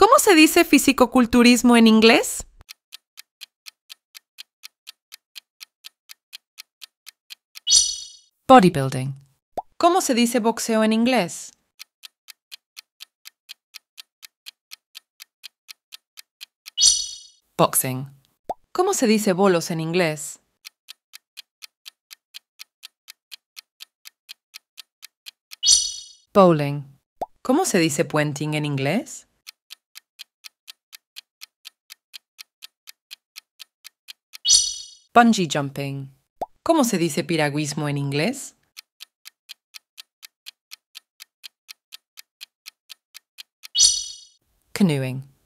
¿Cómo se dice fisicoculturismo en inglés? Bodybuilding. ¿Cómo se dice boxeo en inglés? Boxing. ¿Cómo se dice bolos en inglés? Bowling. ¿Cómo se dice puenting en inglés? Bungee jumping. ¿Cómo se dice piragüismo en inglés? Canoeing.